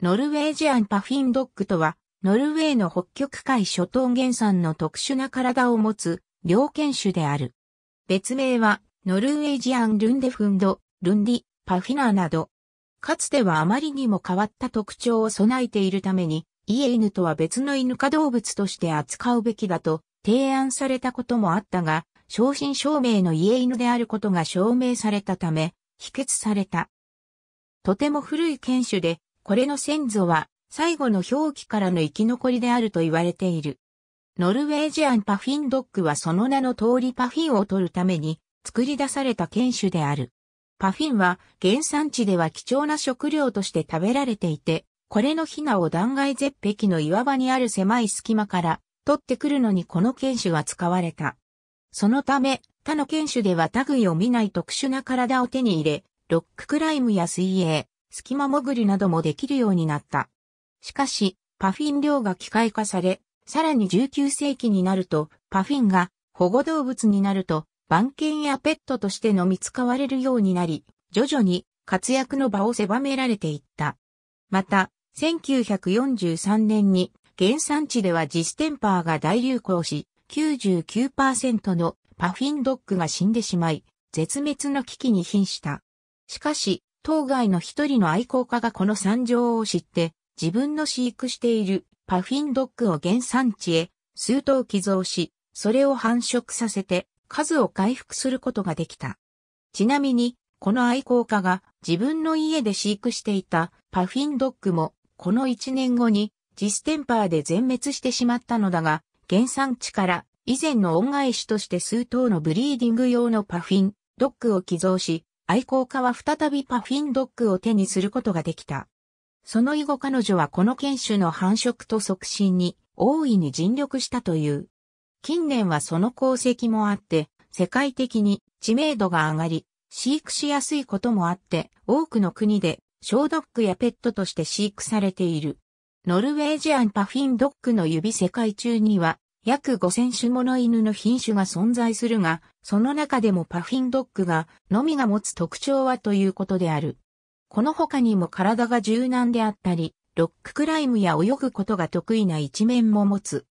ノルウェージアンパフィンドッグとは、ノルウェーの北極海諸島原産の特殊な体を持つ、猟犬種である。別名は、ノルウェージアン・ルンデフンド、ルンディ、パフィナーなど。かつてはあまりにも変わった特徴を備えているために、イエ犬とは別の犬科動物として扱うべきだと提案されたこともあったが、正真正銘のイエ犬であることが証明されたため、否決された。とても古い犬種で、これの先祖は、最後の表記からの生き残りであると言われている。ノルウェージアンパフィンドッグはその名の通りパフィンを取るために作り出された犬種である。パフィンは原産地では貴重な食料として食べられていて、これのヒナを断崖絶壁の岩場にある狭い隙間から取ってくるのにこの犬種は使われた。そのため、他の犬種では類を見ない特殊な体を手に入れ、ロッククライムや水泳、隙間潜りなどもできるようになった。しかし、パフィン漁が機械化され、さらに19世紀になると、パフィンが保護動物になると、番犬やペットとして飲み使われるようになり、徐々に活躍の場を狭められていった。また、1943年に原産地ではジステンパーが大流行し、99%のパフィンドッグが死んでしまい、絶滅の危機に瀕した。しかし、当該の一人の愛好家がこの惨状を知って、自分の飼育しているパフィンドッグを原産地へ数頭寄贈し、それを繁殖させて数を回復することができた。ちなみに、この愛好家が自分の家で飼育していたパフィンドッグもこの1年後にジステンパーで全滅してしまったのだが、原産地から以前の恩返しとして数頭のブリーディング用のパフィンドッグを寄贈し、愛好家は再びパフィンドッグを手にすることができた。その以後彼女はこの犬種の繁殖と促進に大いに尽力したという。近年はその功績もあって、世界的に知名度が上がり、飼育しやすいこともあって、多くの国で小ドッグやペットとして飼育されている。ノルウェージアンパフィンドッグの指世界中には、約5000種もの犬の品種が存在するが、その中でもパフィンドッグが、のみが持つ特徴はということである。この他にも体が柔軟であったり、ロッククライムや泳ぐことが得意な一面も持つ。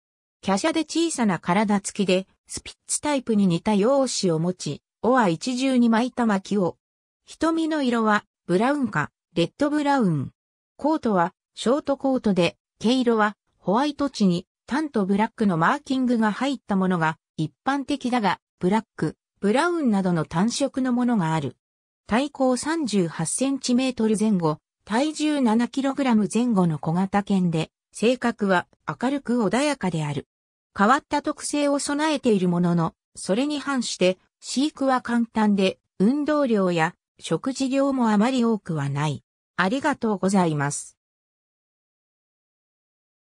華奢で小さな体つきで、スピッツタイプに似た容姿を持ち、尾は一重に巻いた巻きを。瞳の色は、ブラウンか、レッドブラウン。コートは、ショートコートで、毛色は、ホワイト地に、タンとブラックのマーキングが入ったものが一般的だが、ブラック、ブラウンなどの単色のものがある。体高3 8トル前後、体重7ラム前後の小型犬で、性格は明るく穏やかである。変わった特性を備えているものの、それに反して、飼育は簡単で、運動量や食事量もあまり多くはない。ありがとうございます。